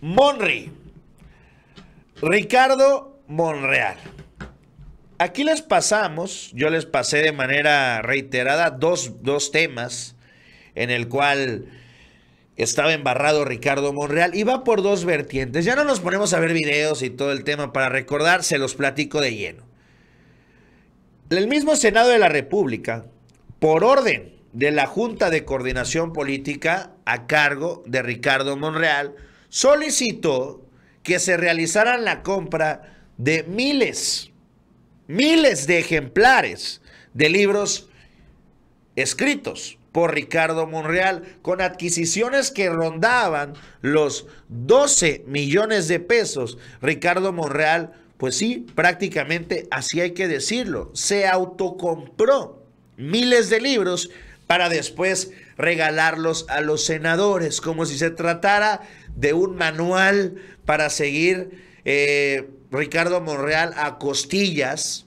Monri. Ricardo Monreal. Aquí les pasamos, yo les pasé de manera reiterada dos, dos temas en el cual estaba embarrado Ricardo Monreal y va por dos vertientes. Ya no nos ponemos a ver videos y todo el tema para recordar, se los platico de lleno. El mismo Senado de la República, por orden de la Junta de Coordinación Política a cargo de Ricardo Monreal, solicitó que se realizaran la compra de miles, miles de ejemplares de libros escritos por Ricardo Monreal, con adquisiciones que rondaban los 12 millones de pesos. Ricardo Monreal, pues sí, prácticamente así hay que decirlo, se autocompró miles de libros para después regalarlos a los senadores, como si se tratara de un manual para seguir eh, Ricardo Monreal a costillas.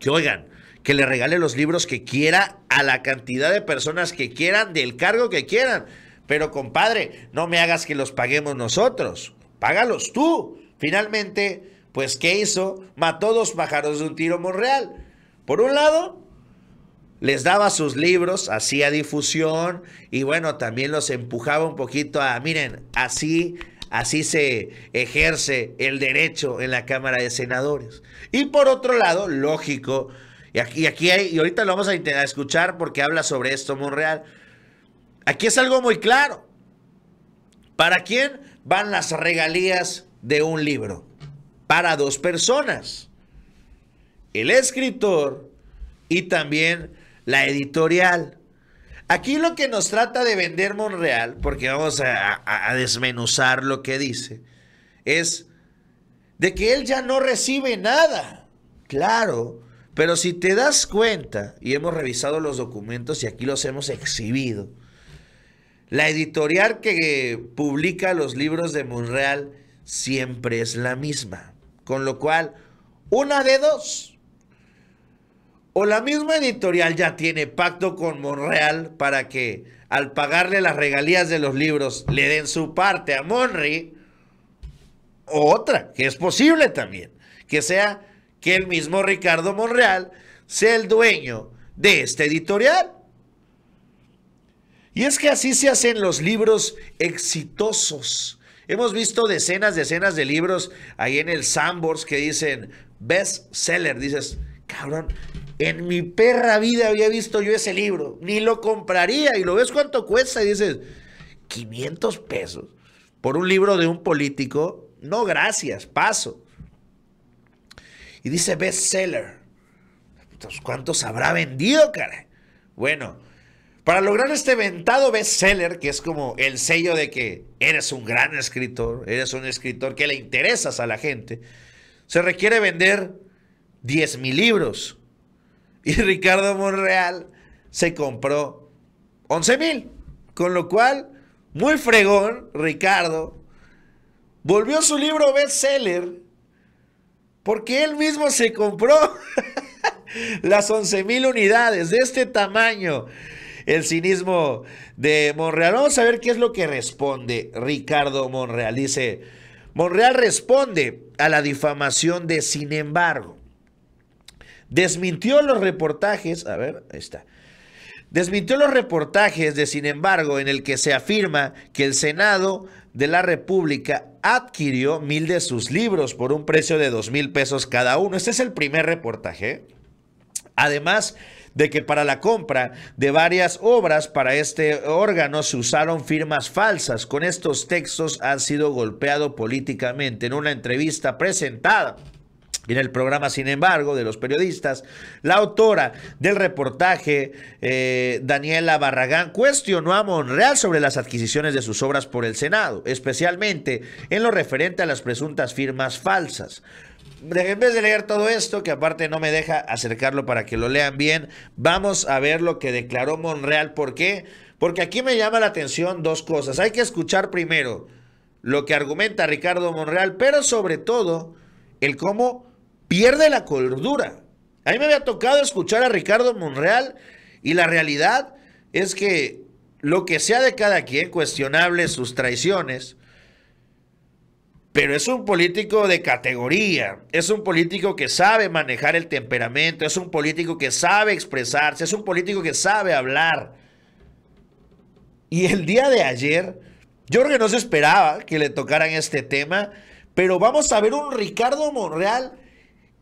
Que oigan, que le regale los libros que quiera a la cantidad de personas que quieran, del cargo que quieran. Pero compadre, no me hagas que los paguemos nosotros, págalos tú. Finalmente, pues, ¿qué hizo? Mató dos pájaros de un tiro Monreal. Por un lado, les daba sus libros, hacía difusión y bueno, también los empujaba un poquito a, miren, así, así se ejerce el derecho en la Cámara de Senadores. Y por otro lado, lógico, y aquí, aquí hay, y ahorita lo vamos a intentar escuchar porque habla sobre esto Monreal. Aquí es algo muy claro. ¿Para quién van las regalías de un libro? Para dos personas. El escritor y también la editorial. Aquí lo que nos trata de vender Monreal, porque vamos a, desmenuzar lo que dice, es de que él ya no recibe nada. Claro, pero si te das cuenta, y hemos revisado los documentos y aquí los hemos exhibido, la editorial que publica los libros de Monreal siempre es la misma. Con lo cual, una de dos o la misma editorial ya tiene pacto con Monreal para que al pagarle las regalías de los libros le den su parte a Monry, o otra, que es posible también, que sea que el mismo Ricardo Monreal sea el dueño de esta editorial. Y es que así se hacen los libros exitosos. Hemos visto decenas, decenas de libros ahí en el Sambors que dicen best seller. Dices, cabrón, en mi perra vida había visto yo ese libro, ni lo compraría. Y lo ves cuánto cuesta y dices, 500 pesos por un libro de un político. No, gracias, paso. Y dice bestseller. Entonces, ¿cuántos habrá vendido, cara? Bueno, para lograr este ventado bestseller, que es como el sello de que eres un gran escritor, eres un escritor que le interesas a la gente, se requiere vender 10 mil libros. Y Ricardo Monreal se compró 11 mil. Con lo cual, muy fregón, Ricardo volvió su libro bestseller porque él mismo se compró las 11 mil unidades de este tamaño. El cinismo de Monreal. Vamos a ver qué es lo que responde Ricardo Monreal. Dice, Monreal responde a la difamación de sin embargo. Desmintió los reportajes, a ver, ahí está. Desmintió los reportajes de Sin embargo, en el que se afirma que el Senado de la República adquirió mil de sus libros por un precio de dos mil pesos cada uno. Este es el primer reportaje. Además de que para la compra de varias obras para este órgano se usaron firmas falsas. Con estos textos han sido golpeado políticamente en una entrevista presentada en el programa, sin embargo, de los periodistas, la autora del reportaje, eh, Daniela Barragán, cuestionó a Monreal sobre las adquisiciones de sus obras por el Senado, especialmente en lo referente a las presuntas firmas falsas en vez de leer todo esto, que aparte no me deja acercarlo para que lo lean bien, vamos a ver lo que declaró Monreal. ¿Por qué? Porque aquí me llama la atención dos cosas. Hay que escuchar primero lo que argumenta Ricardo Monreal, pero sobre todo el cómo pierde la cordura. A mí me había tocado escuchar a Ricardo Monreal y la realidad es que lo que sea de cada quien, cuestionable sus traiciones, pero es un político de categoría, es un político que sabe manejar el temperamento, es un político que sabe expresarse, es un político que sabe hablar. Y el día de ayer, yo creo que no se esperaba que le tocaran este tema, pero vamos a ver un Ricardo Monreal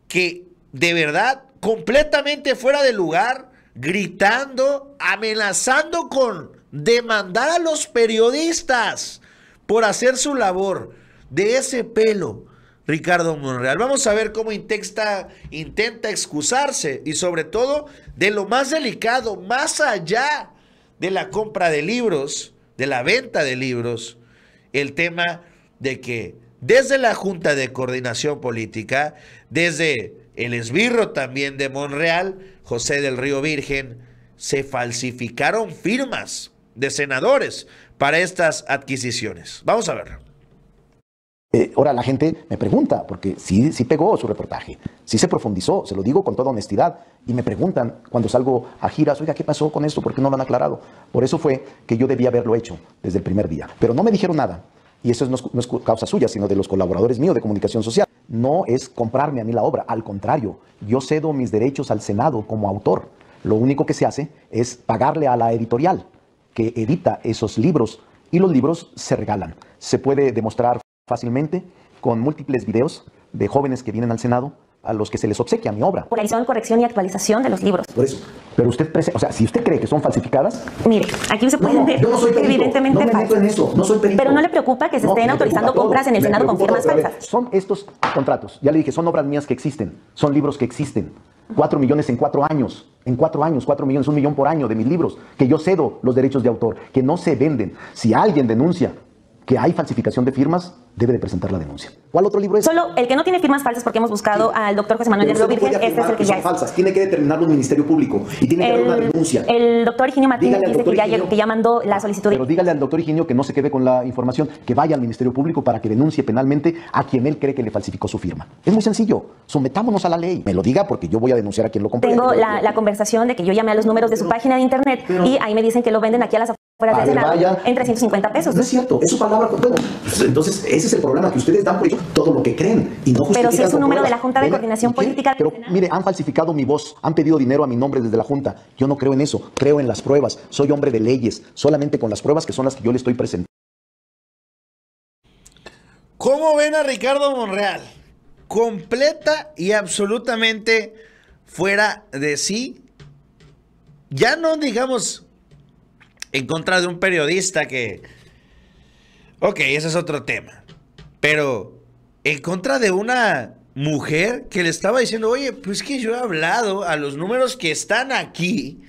que de verdad, completamente fuera de lugar, gritando, amenazando con demandar a los periodistas por hacer su labor de ese pelo. Ricardo Monreal. Vamos a ver cómo intenta, intenta excusarse y sobre todo de lo más delicado, más allá de la compra de libros, de la venta de libros, el tema de que desde la Junta de Coordinación Política, desde el esbirro también de Monreal, José del Río Virgen, se falsificaron firmas de senadores para estas adquisiciones. Vamos a ver. Eh, ahora la gente me pregunta, porque sí, sí pegó su reportaje, sí se profundizó, se lo digo con toda honestidad, y me preguntan cuando salgo a giras, oiga, ¿qué pasó con esto? ¿Por qué no lo han aclarado? Por eso fue que yo debía haberlo hecho desde el primer día, pero no me dijeron nada. Y eso no es, no causa suya, sino de los colaboradores míos de comunicación social. No es comprarme a mí la obra, al contrario, yo cedo mis derechos al Senado como autor. Lo único que se hace es pagarle a la editorial que edita esos libros y los libros se regalan. Se puede demostrar fácilmente con múltiples videos de jóvenes que vienen al Senado a los que se les obsequia mi obra. Por edición, corrección y actualización de los libros. Por eso. Pero usted, o sea, si usted cree que son falsificadas. Mire, aquí se puede ver. Yo no soy perito, en eso, no soy perito. Pero no le preocupa que se estén autorizando compras en el Senado con firmas falsas. son estos contratos, ya le dije, son obras mías que existen, son libros que existen. Cuatro millones en cuatro años, en cuatro años, cuatro millones, un millón por año de mis libros, que yo cedo los derechos de autor, que no se venden. Si alguien denuncia que hay falsificación de firmas, debe de presentar la denuncia. ¿Cuál otro libro es? Solo el que no tiene firmas falsas porque hemos buscado al doctor José Manuel López Virgen, este es el que, que es. falsas, tiene que determinarlo el ministerio público y tiene que haber una denuncia. El doctor Higinio Martínez dice que ya, que mandó la solicitud. Pero dígale al doctor Higinio que no se quede con la información, que vaya al ministerio público para que denuncie penalmente a quien él cree que le falsificó su firma. Es muy sencillo, sometámonos a la ley. Me lo diga porque yo voy a denunciar a quien lo compró. Tengo la, conversación de que yo llamé a los números de su página de internet y ahí me dicen que lo venden aquí a las entre vaya. en 350 pesos. No es cierto, es su palabra Entonces, ese es el problema, que ustedes dan por todo lo que creen y no Pero si es un número de la Junta de Coordinación Política. Pero mire, han falsificado mi voz, han pedido dinero a mi nombre desde la Junta. Yo no creo en eso, creo en las pruebas. Soy hombre de leyes, solamente con las pruebas que son las que yo le estoy presentando. ¿Cómo ven a Ricardo Monreal? Completa y absolutamente fuera de sí. Ya no digamos en contra de un periodista que... Ok, ese es otro tema. Pero en contra de una mujer que le estaba diciendo, oye, pues que yo he hablado a los números que están aquí,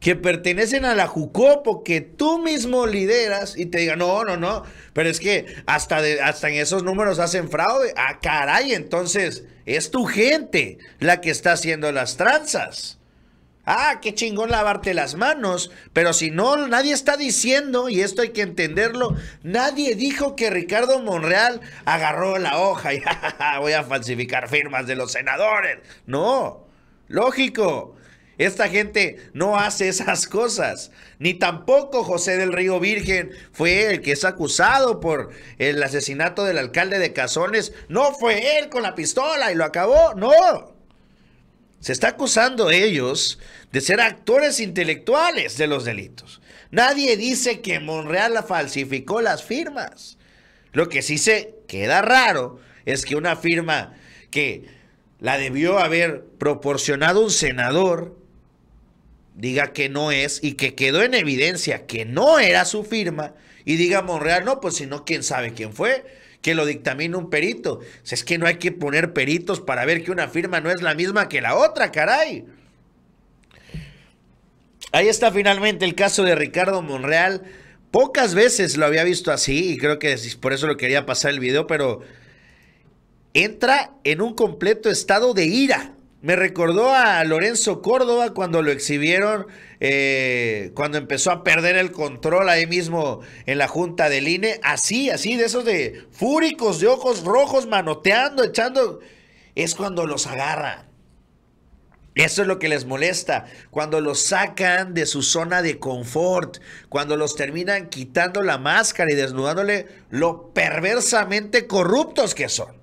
que pertenecen a la Jucopo, que tú mismo lideras y te diga, no, no, no, pero es que hasta, de, hasta en esos números hacen fraude. Ah, caray, entonces es tu gente la que está haciendo las tranzas. Ah, qué chingón lavarte las manos. Pero si no, nadie está diciendo, y esto hay que entenderlo, nadie dijo que Ricardo Monreal agarró la hoja y voy a falsificar firmas de los senadores. No, lógico. Esta gente no hace esas cosas. Ni tampoco José del Río Virgen fue el que es acusado por el asesinato del alcalde de Cazones. No fue él con la pistola y lo acabó. No. Se está acusando ellos de ser actores intelectuales de los delitos. Nadie dice que Monreal la falsificó las firmas. Lo que sí se queda raro es que una firma que la debió haber proporcionado un senador diga que no es y que quedó en evidencia que no era su firma y diga Monreal, no, pues si no, quién sabe quién fue que lo dictamine un perito. O sea, es que no hay que poner peritos para ver que una firma no es la misma que la otra, caray. Ahí está finalmente el caso de Ricardo Monreal. Pocas veces lo había visto así y creo que por eso lo quería pasar el video, pero entra en un completo estado de ira me recordó a Lorenzo Córdoba cuando lo exhibieron, eh, cuando empezó a perder el control ahí mismo en la junta del INE. Así, así, de esos de fúricos, de ojos rojos, manoteando, echando. Es cuando los agarra. Eso es lo que les molesta, cuando los sacan de su zona de confort, cuando los terminan quitando la máscara y desnudándole lo perversamente corruptos que son.